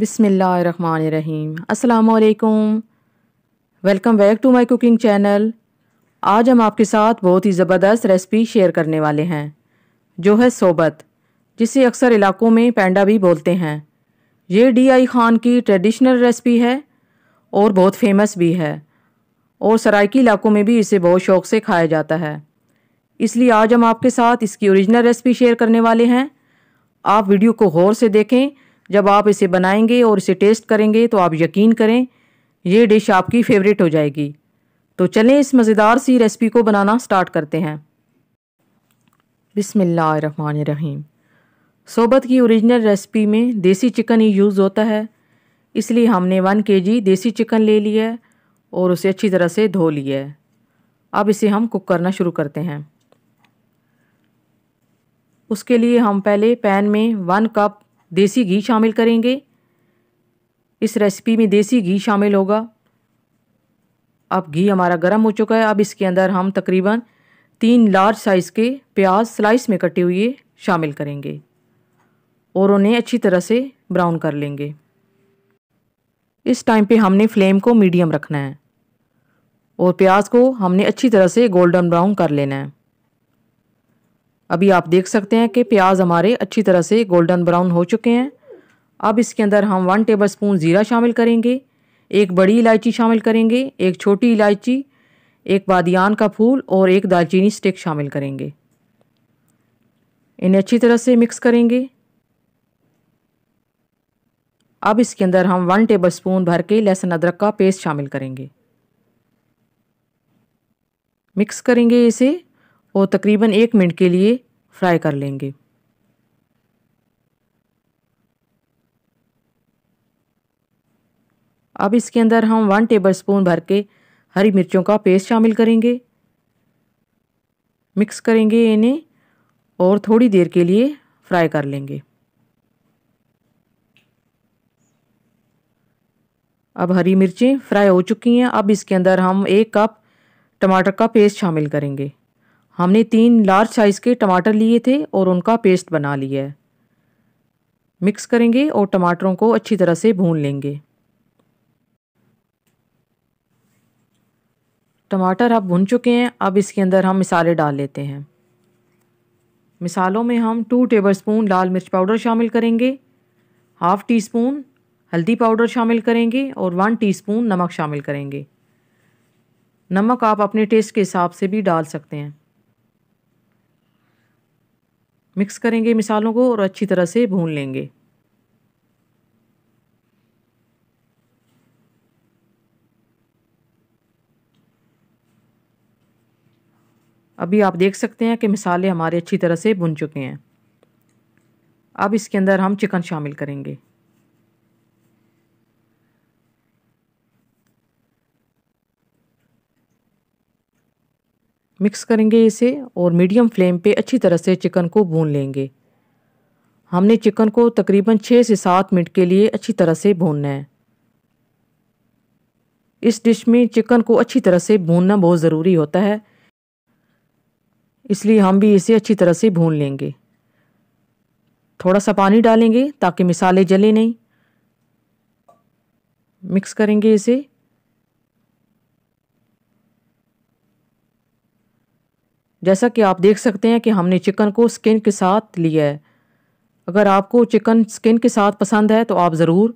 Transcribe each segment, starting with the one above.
बिसमीम् अल्लाम welcome back to my cooking channel आज हम आपके साथ बहुत ही ज़बरदस्त रेसिपी शेयर करने वाले हैं जो है सोबत जिसे अक्सर इलाकों में पैंडा भी बोलते हैं ये डी आई खान की ट्रेडिशनल रेसिपी है और बहुत फेमस भी है और सराइकी इलाकों में भी इसे बहुत शौक़ से खाया जाता है इसलिए आज हम आपके साथ इसकी ओरिजिनल रेसिपी शेयर करने वाले हैं आप वीडियो को गौर से देखें जब आप इसे बनाएंगे और इसे टेस्ट करेंगे तो आप यकीन करें ये डिश आपकी फेवरेट हो जाएगी तो चलें इस मज़ेदार सी रेसिपी को बनाना स्टार्ट करते हैं बिसमीम सोबत की ओरिजिनल रेसिपी में देसी चिकन ही यूज़ होता है इसलिए हमने वन के जी देसी चिकन ले लिया है और उसे अच्छी तरह से धो लिया है अब इसे हम कुक करना शुरू करते हैं उसके लिए हम पहले पैन में वन कप देसी घी शामिल करेंगे इस रेसिपी में देसी घी शामिल होगा अब घी हमारा गर्म हो चुका है अब इसके अंदर हम तकरीबन तीन लार्ज साइज़ के प्याज स्लाइस में कटे हुए शामिल करेंगे और उन्हें अच्छी तरह से ब्राउन कर लेंगे इस टाइम पे हमने फ्लेम को मीडियम रखना है और प्याज को हमने अच्छी तरह से गोल्डन ब्राउन कर लेना है अभी आप देख सकते हैं कि प्याज हमारे अच्छी तरह से गोल्डन ब्राउन हो चुके हैं अब इसके अंदर हम वन टेबल स्पून ज़ीरा शामिल करेंगे एक बड़ी इलायची शामिल करेंगे एक छोटी इलायची एक बादियान का फूल और एक दालचीनी स्टिक शामिल करेंगे इन्हें अच्छी तरह से मिक्स करेंगे अब इसके अंदर हम वन टेबल स्पून भर के लहसुन अदरक का पेस्ट शामिल करेंगे मिक्स करेंगे इसे और तकरीबन एक मिनट के लिए फ्राई कर लेंगे अब इसके अंदर हम वन टेबल स्पून भर के हरी मिर्चों का पेस्ट शामिल करेंगे मिक्स करेंगे इन्हें और थोड़ी देर के लिए फ्राई कर लेंगे अब हरी मिर्चें फ्राई हो चुकी हैं अब इसके अंदर हम एक कप टमाटर का पेस्ट शामिल करेंगे हमने तीन लार्ज साइज़ के टमाटर लिए थे और उनका पेस्ट बना लिया है मिक्स करेंगे और टमाटरों को अच्छी तरह से भून लेंगे टमाटर अब भुन चुके हैं अब इसके अंदर हम मिसाले डाल लेते हैं मिसालों में हम टू टेबल स्पून लाल मिर्च पाउडर शामिल करेंगे हाफ़ टी स्पून हल्दी पाउडर शामिल करेंगे और वन टीस्पून नमक शामिल करेंगे नमक आप अपने टेस्ट के हिसाब से भी डाल सकते हैं मिक्स करेंगे मिसालों को और अच्छी तरह से भून लेंगे अभी आप देख सकते हैं कि मिसाले हमारे अच्छी तरह से भुन चुके हैं अब इसके अंदर हम चिकन शामिल करेंगे मिक्स करेंगे इसे और मीडियम फ्लेम पे अच्छी तरह से चिकन को भून लेंगे हमने चिकन को तकरीबन छः से सात मिनट के लिए अच्छी तरह से भूनना है इस डिश में चिकन को अच्छी तरह से भूनना बहुत ज़रूरी होता है इसलिए हम भी इसे अच्छी तरह से भून लेंगे थोड़ा सा पानी डालेंगे ताकि मिसाले जले नहीं मिक्स करेंगे इसे जैसा कि आप देख सकते हैं कि हमने चिकन को स्किन के साथ लिया है अगर आपको चिकन स्किन के साथ पसंद है तो आप ज़रूर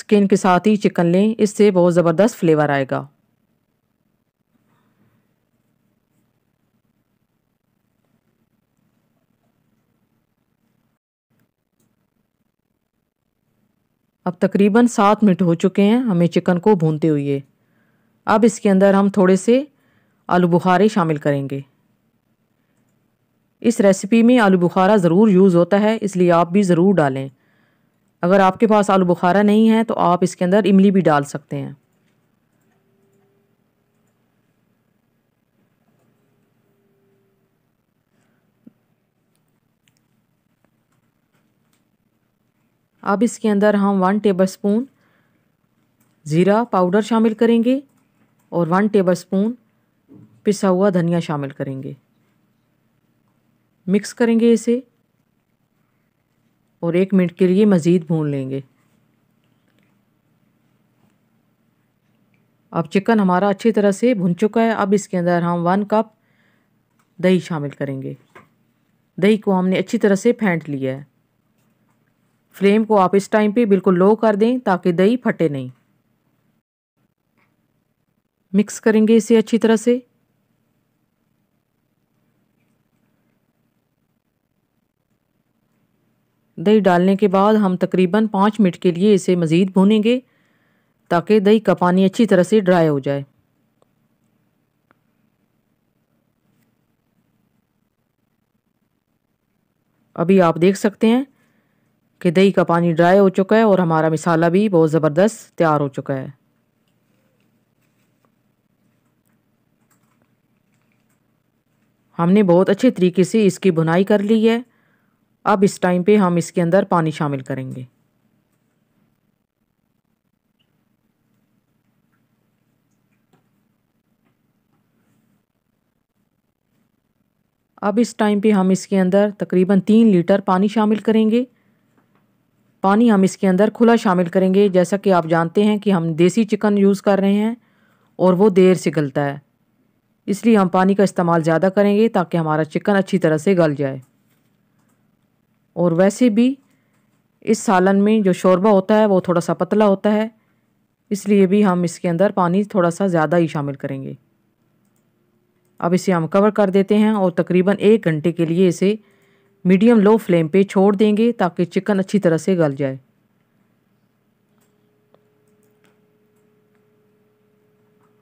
स्किन के साथ ही चिकन लें इससे बहुत ज़बरदस्त फ्लेवर आएगा अब तकरीबन सात मिनट हो चुके हैं हमें चिकन को भूनते हुए अब इसके अंदर हम थोड़े से आलू बुखारे शामिल करेंगे इस रेसिपी में आलू बुखारा ज़रूर यूज़ होता है इसलिए आप भी ज़रूर डालें अगर आपके पास आलू बुखारा नहीं है तो आप इसके अंदर इमली भी डाल सकते हैं अब इसके अंदर हम वन टेबल स्पून ज़ीरा पाउडर शामिल करेंगे और वन टेबल स्पून पिसा हुआ धनिया शामिल करेंगे मिक्स करेंगे इसे और एक मिनट के लिए मज़ीद भून लेंगे अब चिकन हमारा अच्छी तरह से भुन चुका है अब इसके अंदर हम वन कप दही शामिल करेंगे दही को हमने अच्छी तरह से फेंट लिया है फ्लेम को आप इस टाइम पे बिल्कुल लो कर दें ताकि दही फटे नहीं मिक्स करेंगे इसे अच्छी तरह से दही डालने के बाद हम तकरीबन पाँच मिनट के लिए इसे मज़ीद भूनेंगे ताकि दही का पानी अच्छी तरह से ड्राई हो जाए अभी आप देख सकते हैं कि दही का पानी ड्राई हो चुका है और हमारा मिसाला भी बहुत ज़बरदस्त तैयार हो चुका है हमने बहुत अच्छे तरीके से इसकी बुनाई कर ली है अब इस टाइम पे हम इसके अंदर पानी शामिल करेंगे अब इस टाइम पे हम इसके अंदर तकरीबन तीन लीटर पानी शामिल करेंगे पानी हम इसके अंदर खुला शामिल करेंगे जैसा कि आप जानते हैं कि हम देसी चिकन यूज़ कर रहे हैं और वो देर से गलता है इसलिए हम पानी का इस्तेमाल ज़्यादा करेंगे ताकि हमारा चिकन अच्छी तरह से गल जाए और वैसे भी इस सालन में जो शोरबा होता है वो थोड़ा सा पतला होता है इसलिए भी हम इसके अंदर पानी थोड़ा सा ज़्यादा ही शामिल करेंगे अब इसे हम कवर कर देते हैं और तकरीबन एक घंटे के लिए इसे मीडियम लो फ्लेम पे छोड़ देंगे ताकि चिकन अच्छी तरह से गल जाए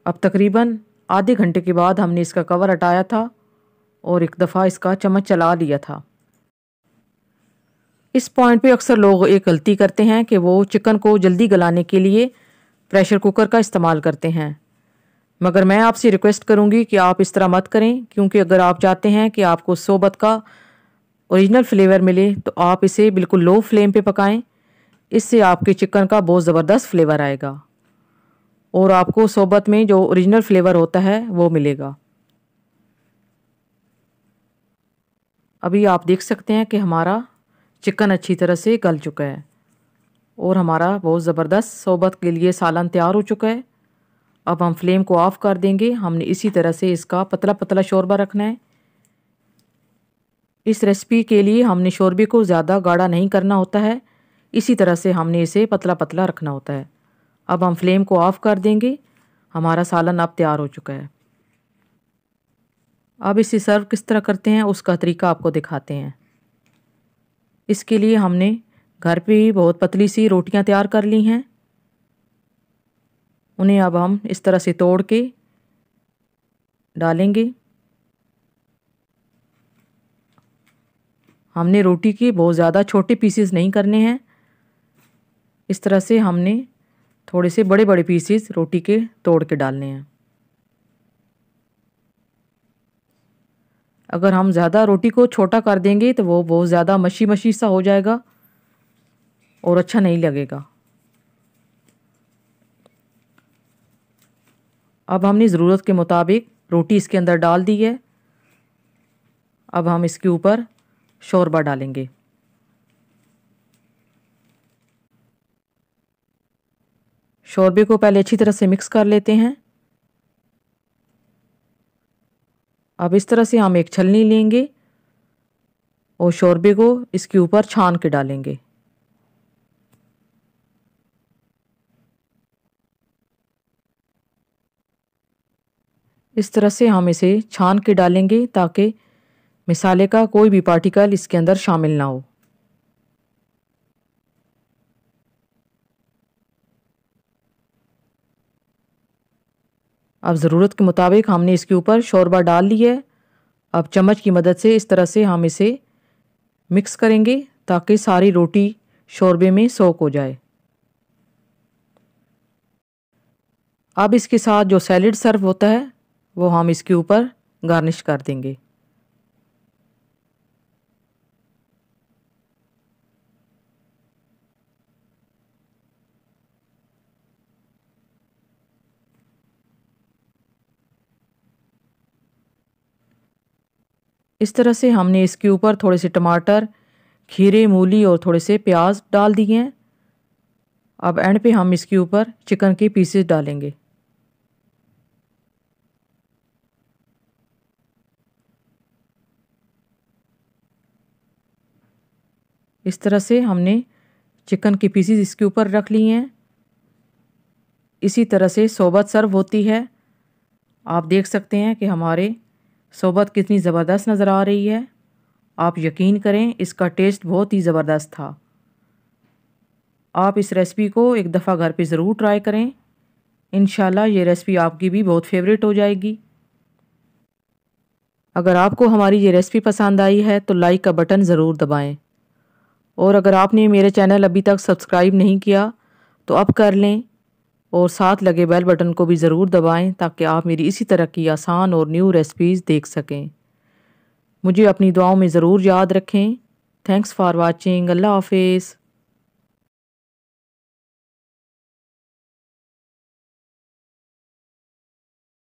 अब तकरीबन आधे घंटे के बाद हमने इसका कवर हटाया था और एक दफ़ा इसका चम्मच चला लिया था इस पॉइंट पे अक्सर लोग ये गलती करते हैं कि वो चिकन को जल्दी गलाने के लिए प्रेशर कुकर का इस्तेमाल करते हैं मगर मैं आपसे रिक्वेस्ट करूंगी कि आप इस तरह मत करें क्योंकि अगर आप चाहते हैं कि आपको सोबत का ओरिजिनल फ्लेवर मिले तो आप इसे बिल्कुल लो फ्लेम पे पकाएं इससे आपके चिकन का बहुत ज़बरदस्त फ्लेवर आएगा और आपको सोबत में जो ओरिजिनल फ्लेवर होता है वो मिलेगा अभी आप देख सकते हैं कि हमारा चिकन अच्छी तरह से गल चुका है और हमारा बहुत ज़बरदस्त सोबत के लिए सालन तैयार हो चुका है अब हम फ्लेम को ऑफ़ कर देंगे हमने इसी तरह से इसका पतला पतला शोरबा रखना है इस रेसिपी के लिए हमने शोरबे को ज़्यादा गाढ़ा नहीं करना होता है इसी तरह से हमने इसे पतला पतला रखना होता है अब हम फ्लेम को ऑफ़ कर देंगे हमारा सालन अब तैयार हो चुका है अब इसे सर्व किस तरह करते हैं उसका तरीका आपको दिखाते हैं इसके लिए हमने घर पे ही बहुत पतली सी रोटियां तैयार कर ली हैं उन्हें अब हम इस तरह से तोड़ के डालेंगे हमने रोटी के बहुत ज़्यादा छोटे पीसेस नहीं करने हैं इस तरह से हमने थोड़े से बड़े बड़े पीसेस रोटी के तोड़ के डालने हैं अगर हम ज़्यादा रोटी को छोटा कर देंगे तो वो बहुत ज़्यादा मशी मशी सा हो जाएगा और अच्छा नहीं लगेगा अब हमने ज़रूरत के मुताबिक रोटी इसके अंदर डाल दी है अब हम इसके ऊपर शोरबा डालेंगे शोरबे को पहले अच्छी तरह से मिक्स कर लेते हैं अब इस तरह से हम एक छलनी लेंगे और शोरबे को इसके ऊपर छान के डालेंगे इस तरह से हम इसे छान के डालेंगे ताकि मिसाले का कोई भी पार्टिकल इसके अंदर शामिल ना हो अब ज़रूरत के मुताबिक हमने इसके ऊपर शोरबा डाल ली है अब चम्मच की मदद से इस तरह से हम इसे मिक्स करेंगे ताकि सारी रोटी शोरबे में सोक हो जाए अब इसके साथ जो सैलड सर्व होता है वो हम इसके ऊपर गार्निश कर देंगे इस तरह से हमने इसके ऊपर थोड़े से टमाटर खीरे मूली और थोड़े से प्याज डाल दिए हैं अब एंड पे हम इसके ऊपर चिकन के पीसेस डालेंगे इस तरह से हमने चिकन के पीसेस इसके ऊपर रख लिए हैं इसी तरह से सोबत सर्व होती है आप देख सकते हैं कि हमारे सोबत कितनी ज़बरदस्त नज़र आ रही है आप यकीन करें इसका टेस्ट बहुत ही ज़बरदस्त था आप इस रेसिपी को एक दफ़ा घर पे ज़रूर ट्राई करें इन ये रेसिपी आपकी भी बहुत फेवरेट हो जाएगी अगर आपको हमारी ये रेसिपी पसंद आई है तो लाइक का बटन ज़रूर दबाएं और अगर आपने मेरे चैनल अभी तक सब्सक्राइब नहीं किया तो अब कर लें और साथ लगे बेल बटन को भी ज़रूर दबाएं ताकि आप मेरी इसी तरह की आसान और न्यू रेसिपीज़ देख सकें मुझे अपनी दुआओं में ज़रूर याद रखें थैंक्स फ़ार वाचिंग अल्लाह हाफिज़